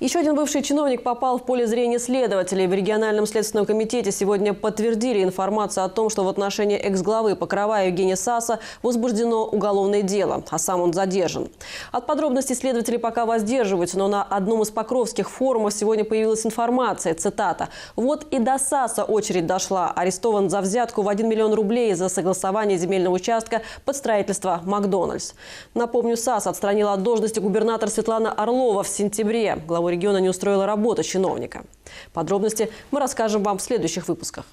Еще один бывший чиновник попал в поле зрения следователей. В региональном следственном комитете сегодня подтвердили информацию о том, что в отношении экс-главы Покрова Евгения Саса возбуждено уголовное дело, а сам он задержан. От подробностей следователи пока воздерживаются, но на одном из покровских форумов сегодня появилась информация, цитата, «Вот и до Саса очередь дошла. Арестован за взятку в 1 миллион рублей за согласование земельного участка под строительство Макдональдс». Напомню, Сас отстранила от должности губернатор Светлана Орлова в сентябре. Главой региона не устроила работа чиновника. Подробности мы расскажем вам в следующих выпусках.